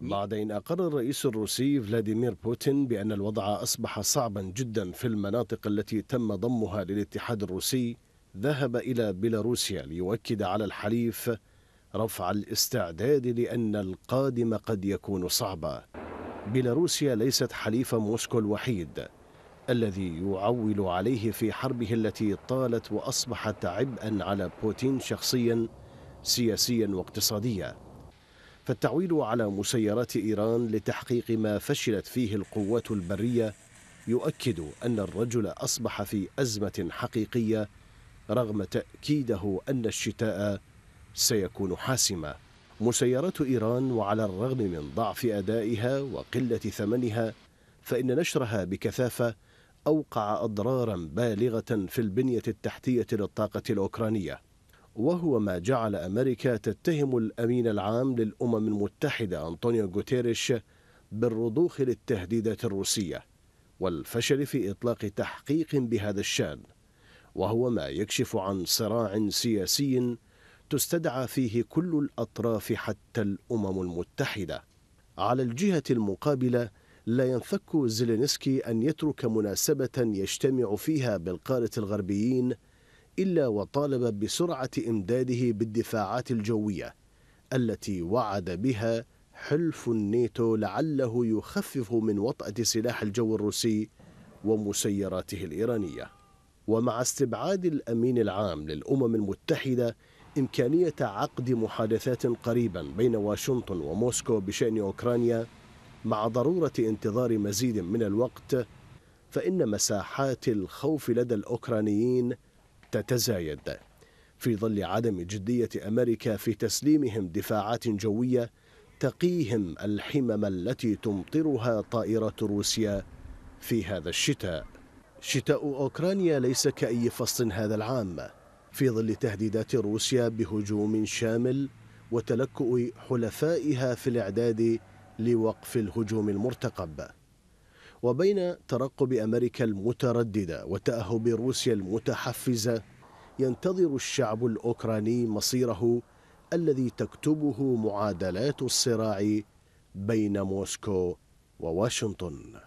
بعد أن أقر الرئيس الروسي فلاديمير بوتين بأن الوضع أصبح صعبا جدا في المناطق التي تم ضمها للاتحاد الروسي ذهب إلى بيلاروسيا ليؤكد على الحليف رفع الاستعداد لأن القادم قد يكون صعبا بيلاروسيا ليست حليف موسكو الوحيد الذي يعول عليه في حربه التي طالت وأصبحت عبئا على بوتين شخصيا سياسيا واقتصاديا فالتعويل على مسيرات إيران لتحقيق ما فشلت فيه القوات البرية يؤكد أن الرجل أصبح في أزمة حقيقية رغم تأكيده أن الشتاء سيكون حاسما مسيرات إيران وعلى الرغم من ضعف أدائها وقلة ثمنها فإن نشرها بكثافة أوقع أضرارا بالغة في البنية التحتية للطاقة الأوكرانية وهو ما جعل أمريكا تتهم الأمين العام للأمم المتحدة أنطونيو غوتيريش بالرضوخ للتهديدات الروسية والفشل في إطلاق تحقيق بهذا الشان وهو ما يكشف عن صراع سياسي تستدعى فيه كل الأطراف حتى الأمم المتحدة على الجهة المقابلة لا ينفك زيلينسكي أن يترك مناسبة يجتمع فيها بالقاره الغربيين إلا وطالب بسرعة إمداده بالدفاعات الجوية التي وعد بها حلف الناتو لعله يخفف من وطأة سلاح الجو الروسي ومسيراته الإيرانية ومع استبعاد الأمين العام للأمم المتحدة إمكانية عقد محادثات قريبا بين واشنطن وموسكو بشأن أوكرانيا مع ضرورة انتظار مزيد من الوقت فإن مساحات الخوف لدى الأوكرانيين تتزايد في ظل عدم جدية أمريكا في تسليمهم دفاعات جوية تقيهم الحمم التي تمطرها طائرة روسيا في هذا الشتاء شتاء أوكرانيا ليس كأي فصل هذا العام في ظل تهديدات روسيا بهجوم شامل وتلكؤ حلفائها في الإعداد لوقف الهجوم المرتقب وبين ترقب أمريكا المترددة وتأهب روسيا المتحفزة ينتظر الشعب الأوكراني مصيره الذي تكتبه معادلات الصراع بين موسكو وواشنطن